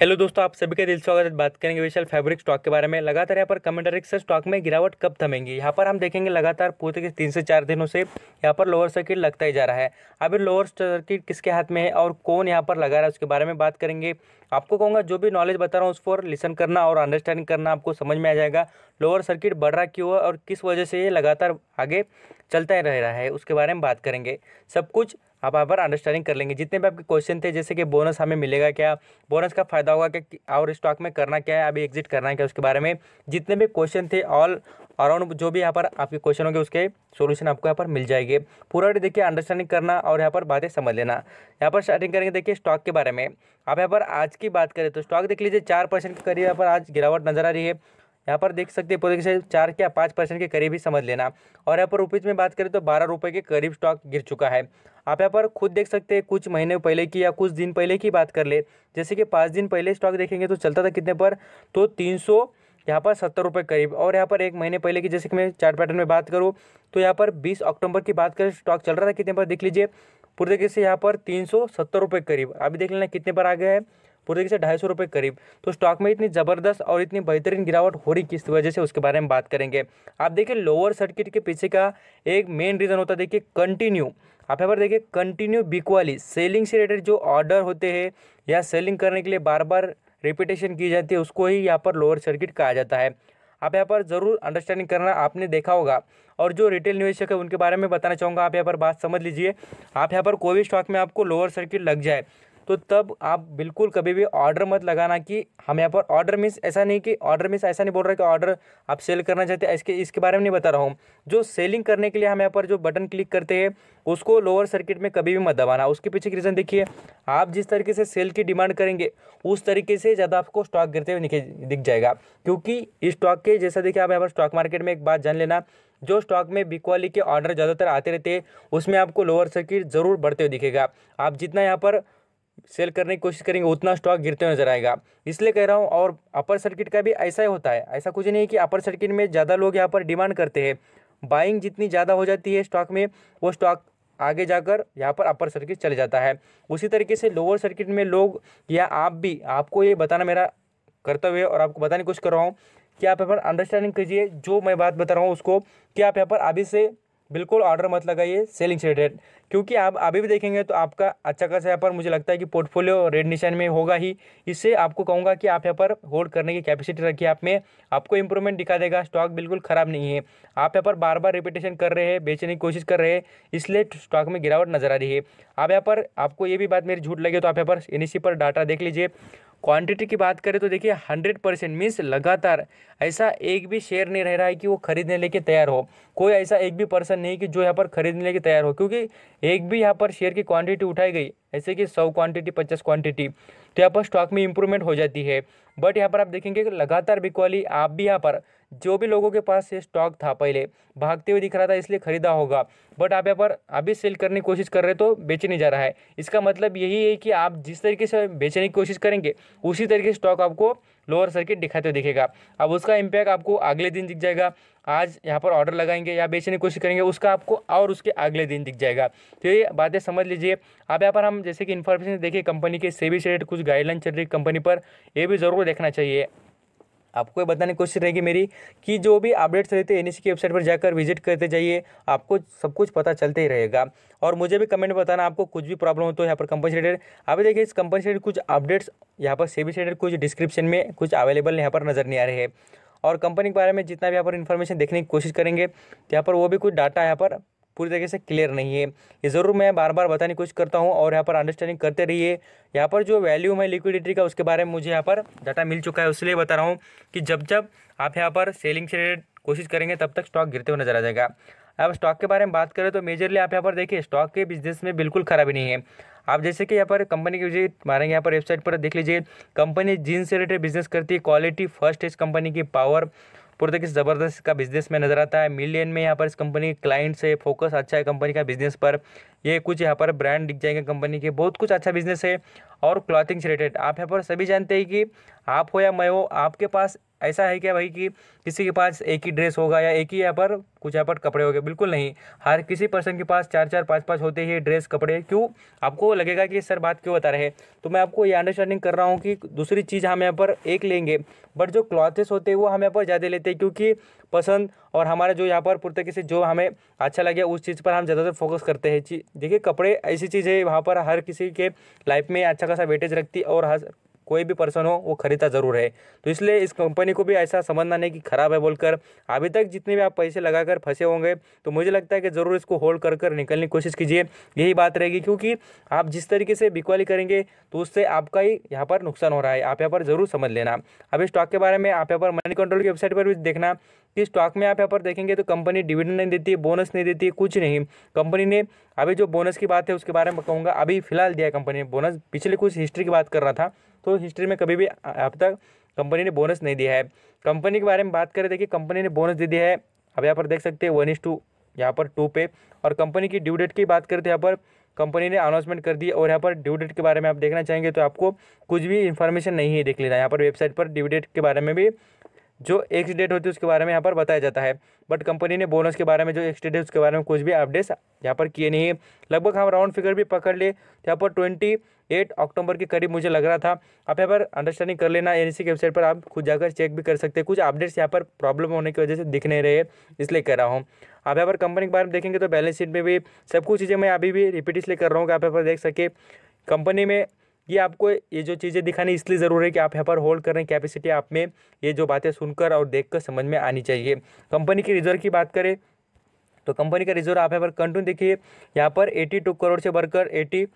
hello दोस्तों आप सभी का दिल स्वागत बात करेंगे विशाल फैब्रिक स्टॉक के बारे में लगातार यहाँ पर कमेंटर से स्टॉक में गिरावट कब थमेंगी यहाँ पर हम देखेंगे लगातार पूरे के तीन से चार दिनों से यहाँ पर लोअर सर्किट लगता ही जा रहा है अभी लोअर सर्किट किसके हाथ में है और कौन यहाँ पर लगा रहा है उसके बारे में बात करेंगे आपको कहूँगा जो भी नॉलेज बता रहा हूँ उस पर लिसन करना और अंडरस्टैंडिंग करना आपको समझ में आ जाएगा लोअर सर्किट बढ़ रहा क्यों है और किस वजह से ये लगातार आगे चलता ही रह रहा है उसके बारे में बात करेंगे सब कुछ आप यहाँ पर अंडरस्टैंडिंग कर लेंगे जितने भी आपके क्वेश्चन थे जैसे कि बोनस हमें मिलेगा क्या बोनस का फ़ायदा होगा क्या और स्टॉक में करना क्या है अभी एग्जिट करना है क्या उसके बारे में जितने भी क्वेश्चन थे ऑल अराउंड जो भी यहाँ पर आपके क्वेश्चन होंगे उसके सोल्यूशन आपको यहाँ पर मिल जाएंगे पूरा देखिए अंडरस्टैंडिंग करना और यहाँ पर बातें समझ लेना यहाँ पर स्टार्टिंग करेंगे देखिए स्टॉक के बारे में आप यहाँ पर आज की बात करें तो स्टॉक देख लीजिए चार परसेंट के करीब यहाँ पर आज गिरावट नजर आ रही है यहाँ पर देख सकते हैं पूरे से चार या पाँच परसेंट के करीब ही समझ लेना और यहाँ पर रुपीज़ में बात करें तो बारह रुपये के करीब स्टॉक गिर चुका है आप यहाँ पर खुद देख सकते हैं कुछ महीने पहले की या कुछ दिन पहले की बात कर ले जैसे कि पाँच दिन पहले स्टॉक देखेंगे तो चलता था कितने पर तो तीन सौ यहाँ पर सत्तर रुपये करीब और यहाँ पर एक महीने पहले की जैसे कि मैं चार्ट पैटर्न में बात करूँ तो यहाँ पर बीस अक्टूबर की बात करें स्टॉक चल रहा था कितने पर देख लीजिए पूरे तरीके से यहाँ पर तीन सौ सत्तर रुपये करीब अभी देख लेना कितने पर आ गया है पूरे से ढाई सौ रुपये करीब तो स्टॉक में इतनी ज़बरदस्त और इतनी बेहतरीन गिरावट हो रही किस वजह से उसके बारे में बात करेंगे आप देखिए लोअर सर्किट के पीछे का एक मेन रीज़न होता है देखिए कंटिन्यू आप यहाँ पर देखिए कंटिन्यू बिकवाली सेलिंग से रिलेटेड जो ऑर्डर होते हैं या सेलिंग करने के लिए बार बार रिपीटेशन की जाती है उसको ही यहाँ पर लोअर सर्किट कहा जाता है आप यहाँ पर ज़रूर अंडरस्टैंडिंग करना आपने देखा होगा और जो रिटेल निवेशक है उनके बारे में बताना चाहूँगा आप यहाँ पर बात समझ लीजिए आप यहाँ पर कोई भी स्टॉक में आपको लोअर सर्किट लग जाए तो तब आप बिल्कुल कभी भी ऑर्डर मत लगाना कि हम यहाँ पर ऑर्डर मिस ऐसा नहीं कि ऑर्डर मिस ऐसा नहीं बोल रहा कि ऑर्डर आप सेल करना चाहते हैं इसके इसके बारे में नहीं बता रहा हूँ जो सेलिंग करने के लिए हम यहाँ पर जो बटन क्लिक करते हैं उसको लोअर सर्किट में कभी भी मत दबाना उसके पीछे की रीज़न देखिए आप जिस तरीके से सेल की डिमांड करेंगे उस तरीके से ज़्यादा आपको स्टॉक गिरते हुए दिख जाएगा क्योंकि इस स्टॉक के जैसा देखिए आप यहाँ पर स्टॉक मार्केट में एक बात जान लेना जो स्टॉक में बिकवाली के ऑर्डर ज़्यादातर आते रहते हैं उसमें आपको लोअर सर्किट ज़रूर बढ़ते हुए दिखेगा आप जितना यहाँ पर सेल करने की कोशिश करेंगे उतना स्टॉक गिरते हुए नजर आएगा इसलिए कह रहा हूँ और अपर सर्किट का भी ऐसा ही होता है ऐसा कुछ नहीं है कि अपर सर्किट में ज़्यादा लोग यहाँ पर डिमांड करते हैं बाइंग जितनी ज़्यादा हो जाती है स्टॉक में वो स्टॉक आगे जाकर यहाँ पर अपर सर्किट चले जाता है उसी तरीके से लोअर सर्किट में लोग या आप भी आपको ये बताना मेरा कर्तव्य है और आपको बताने की कोशिश कर रहा हूँ कि आप यहाँ पर अंडरस्टैंडिंग कीजिए जो मैं बात बता रहा हूँ उसको कि आप यहाँ पर अभी से बिल्कुल ऑर्डर मत लगाइए सेलिंग शेड रेट क्योंकि आप अभी भी देखेंगे तो आपका अच्छा खासा यहाँ पर मुझे लगता है कि पोर्टफोलियो रेड निशान में होगा ही इससे आपको कहूँगा कि आप यहाँ पर होल्ड करने की कैपेसिटी रखिए आप में आपको इंप्रूवमेंट दिखा देगा स्टॉक बिल्कुल ख़राब नहीं है आप यहाँ पर बार बार रिपीटेशन कर रहे हैं बेचने की कोशिश कर रहे हैं इसलिए स्टॉक में गिरावट नजर आ रही है आप यहाँ पर आपको ये भी बात मेरी झूठ लगे तो आप यहाँ पर एन पर डाटा देख लीजिए क्वांटिटी की बात करें तो देखिए हंड्रेड परसेंट मीन्स लगातार ऐसा एक भी शेयर नहीं रह रहा है कि वो खरीदने लेके तैयार हो कोई ऐसा एक भी पर्सन नहीं कि जो यहाँ पर खरीदने लेके तैयार हो क्योंकि एक भी यहाँ पर शेयर की क्वांटिटी उठाई गई ऐसे कि सौ क्वांटिटी पचास क्वांटिटी तो यहाँ पर स्टॉक में इंप्रूवमेंट हो जाती है बट यहाँ पर आप देखेंगे कि लगातार बिकवाली आप भी यहाँ पर जो भी लोगों के पास ये स्टॉक था पहले भागते हुए दिख रहा था इसलिए ख़रीदा होगा बट आप यहाँ पर अभी सेल करने की कोशिश कर रहे तो बेचे नहीं जा रहा है इसका मतलब यही है कि आप जिस तरीके से बेचने की कोशिश करेंगे उसी तरीके से स्टॉक आपको लोअर सर्किट दिखाते हुए दिखेगा अब उसका इम्पैक्ट आपको अगले दिन दिख जाएगा आज यहाँ पर ऑर्डर लगाएंगे या बेचने की कोशिश करेंगे उसका आपको और उसके अगले दिन दिख जाएगा तो ये बातें समझ लीजिए अब यहाँ पर हम जैसे कि इन्फॉर्मेशन देखिए कंपनी के सेबी से कुछ गाइडलाइन चल रही कंपनी पर ये भी ज़रूर देखना चाहिए आपको ये बताने की कोशिश रहेगी मेरी कि जो भी अपडेट्स रहते हैं एन की वेबसाइट पर जाकर विजिट करते जाइए आपको सब कुछ पता चलते ही रहेगा और मुझे भी कमेंट में बताना आपको कुछ भी प्रॉब्लम हो तो यहाँ पर कंपनी रिलेटेड अभी देखिए इस कंपनी रिलेटेड कुछ अपडेट्स यहाँ पर सेबी रिलेटेड कुछ डिस्क्रिप्शन में कुछ अवेलेबल यहाँ पर नज़र नहीं आ रहे हैं और कंपनी के बारे में जितना भी यहाँ पर इन्फॉर्मेशन देखने की कोशिश करेंगे तो यहाँ पर वो भी कुछ डाटा यहाँ पर पूरी तरीके से क्लियर नहीं है ये ज़रूर मैं बार बार बताने की कोशिश करता हूँ और यहाँ पर अंडरस्टैंडिंग करते रहिए यहाँ पर जो वैल्यू है लिक्विडिटी का उसके बारे में मुझे यहाँ पर डाटा मिल चुका है उसलिए बता रहा हूँ कि जब जब आप यहाँ पर सेलिंग से रिलेटेड कोशिश करेंगे तब तक स्टॉक गिरते हुए नजर आ जाएगा अब स्टॉक के बारे में बात करें तो मेजरली आप यहाँ पर देखिए स्टॉक के बिजनेस में बिल्कुल खराबी नहीं है आप जैसे कि यहाँ पर कंपनी की विजिट मारेंगे यहाँ पर वेबसाइट पर देख लीजिए कंपनी जीन से रिलेटेड बिजनेस करती है क्वालिटी फर्स्ट इस कंपनी की पावर पूरे तरीके से ज़बरदस्त इसका बिजनेस में नज़र आता है मिलियन में यहाँ पर इस कंपनी क्लाइंट्स है फोकस अच्छा है कंपनी का बिजनेस पर ये कुछ यहाँ पर ब्रांड दिख जाएंगे कंपनी के बहुत कुछ अच्छा बिजनेस है और क्लॉथिंग से रिलेटेड आप यहाँ पर सभी जानते हैं कि आप हो या मैं हो आपके पास ऐसा है क्या भाई कि किसी के पास एक ही ड्रेस होगा या एक ही यहाँ पर कुछ यहाँ पर कपड़े हो गए बिल्कुल नहीं हर किसी पर्सन के पास चार चार पाँच पाँच होते ही ड्रेस कपड़े क्यों आपको लगेगा कि सर बात क्यों बता रहे तो मैं आपको ये अंडरस्टैंडिंग कर रहा हूँ कि दूसरी चीज़ हम यहाँ पर एक लेंगे बट जो क्लॉथेस होते हैं वो हम यहाँ पर ज़्यादा लेते हैं क्योंकि पसंद और हमारे जो यहाँ पर पूरी तरीके से जो हमें अच्छा लगे उस चीज़ पर हम ज़्यादातर फोकस करते हैं देखिए कपड़े ऐसी चीज़ है वहाँ पर हर किसी के लाइफ में अच्छा खासा वेटेज रखती और हर कोई भी पर्सन हो वो खरीदता ज़रूर है तो इसलिए इस कंपनी को भी ऐसा समझना नहीं कि ख़राब है बोलकर अभी तक जितने भी आप पैसे लगाकर फंसे होंगे तो मुझे लगता है कि ज़रूर इसको होल्ड कर कर निकलने की कोशिश कीजिए यही बात रहेगी क्योंकि आप जिस तरीके से बिकवाली करेंगे तो उससे आपका ही यहाँ पर नुकसान हो रहा है आप यहाँ पर ज़रूर समझ लेना अब स्टॉक के बारे में आप यहाँ पर मनी कंट्रोल की वेबसाइट पर भी देखना कि स्टॉक में आप यहाँ पर देखेंगे तो कंपनी डिविडेंड नहीं देती है बोनस नहीं देती है कुछ नहीं कंपनी ने अभी जो बोनस की बात है उसके बारे में कहूँगा अभी फिलहाल दिया है कंपनी ने बोनस पिछले कुछ हिस्ट्री की बात कर रहा था तो हिस्ट्री में कभी भी अब तक कंपनी ने बोनस नहीं दिया है कंपनी के बारे में बात करें देखिए कंपनी ने बोनस दे दिया है अब यहाँ पर देख सकते हैं वन इज टू यहाँ पर टू पे और कंपनी की ड्यू डेट की बात करें तो यहाँ पर कंपनी ने अनाउंसमेंट कर दी और यहाँ पर ड्यू डेट के बारे में आप देखना चाहेंगे तो आपको कुछ भी इन्फॉर्मेशन नहीं है देख लेना यहाँ पर वेबसाइट पर ड्यू डेट के बारे में भी जो डेट होती है उसके बारे में यहाँ पर बताया जाता है बट कंपनी ने बोनस के बारे में जो डेट है उसके बारे में कुछ भी अपडेट्स यहाँ पर किए नहीं है लगभग हम राउंड फिगर भी पकड़ लिए यहाँ पर ट्वेंटी एट अक्टूबर के करीब मुझे लग रहा था आप यहाँ पर अंडरस्टैंडिंग कर लेना एन की वेबसाइट पर आप खुद जाकर चेक भी कर सकते हैं कुछ अपडेट्स यहाँ पर प्रॉब्लम होने की वजह से दिख नहीं रहे इसलिए कर रहा हूँ आप यहाँ पर कंपनी के बारे में देखेंगे तो बैलेंस शीट में भी सब कुछ चीज़ें मैं अभी भी रिपीट इसलिए कर रहा हूँ कि आप यहाँ पर देख सके कंपनी में ये आपको ये जो चीज़ें दिखानी इसलिए ज़रूर है कि आप यहाँ पर होल्ड हैं कैपेसिटी आप में ये जो बातें सुनकर और देख कर समझ में आनी चाहिए कंपनी के रिजर्व की बात करें तो कंपनी का रिजर्व आप यहाँ पर कंटिन्यू देखिए यहाँ पर एटी टू करोड़ से बढ़कर एटी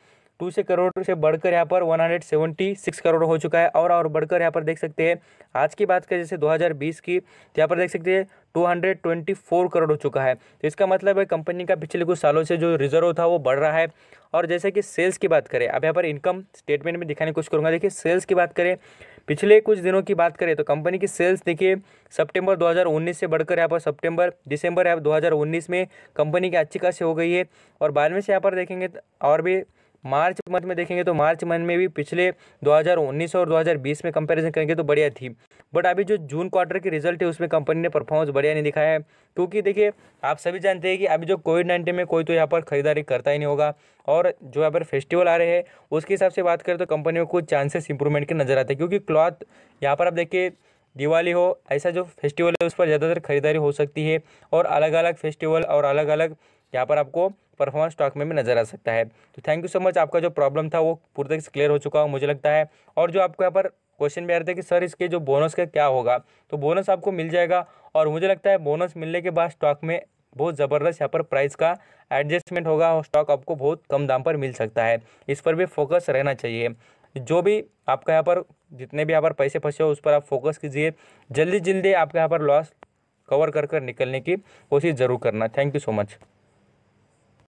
टू से करोड़ से बढ़कर यहाँ पर one hundred seventy six crore हो चुका है और और बढ़कर यहाँ पर देख सकते हैं आज की बात करें जैसे 2020 की तो यहाँ पर देख सकते हैं two hundred twenty four crore हो चुका है तो इसका मतलब है कंपनी का पिछले कुछ सालों से जो रिजर्व था वो बढ़ रहा है और जैसे कि सेल्स की बात करें अब यहाँ पर इनकम स्टेटमेंट में दिखाने की कोशिश करूँगा देखिए सेल्स की बात करें पिछले कुछ दिनों की बात करें तो कंपनी की सेल्स देखिए सितंबर 2019 से बढ़कर यहाँ पर सितंबर दिसंबर यहाँ 2019 में कंपनी की अच्छी खासी हो गई है और बाद में से यहाँ पर देखेंगे तो और भी मार्च मंथ में देखेंगे तो मार्च मंथ में भी पिछले 2019 और 2020 में कंपैरिजन करेंगे तो बढ़िया थी बट अभी जो जून क्वार्टर के रिजल्ट है उसमें कंपनी ने परफॉर्मेंस बढ़िया नहीं दिखाया है क्योंकि देखिए आप सभी जानते हैं कि अभी जो कोविड नाइन्टीन में कोई तो यहाँ पर खरीदारी करता ही नहीं होगा और जो यहाँ पर फेस्टिवल आ रहे हैं उसके हिसाब से बात करें तो कंपनी में कुछ चांसेस इंप्रूवमेंट के नज़र आते हैं क्योंकि क्लॉथ यहाँ पर आप देखिए दिवाली हो ऐसा जो फेस्टिवल है उस पर ज़्यादातर खरीदारी हो सकती है और अलग अलग फेस्टिवल और अलग अलग यहाँ पर आपको परफॉर्मेंस स्टॉक में भी नजर आ सकता है तो थैंक यू सो मच आपका जो प्रॉब्लम था वो पूरी तरीके से क्लियर हो चुका हो मुझे लगता है और जो आपको यहाँ पर क्वेश्चन भी आ रहे थे कि सर इसके जो बोनस का क्या होगा तो बोनस आपको मिल जाएगा और मुझे लगता है बोनस मिलने के बाद स्टॉक में बहुत ज़बरदस्त यहाँ पर प्राइस का एडजस्टमेंट होगा और स्टॉक आपको बहुत कम दाम पर मिल सकता है इस पर भी फोकस रहना चाहिए जो भी आपका यहाँ पर जितने भी यहाँ पर पैसे फंसे हो उस पर आप फोकस कीजिए जल्दी जल्दी आपका यहाँ पर लॉस कवर कर कर निकलने की कोशिश ज़रूर करना थैंक यू सो मच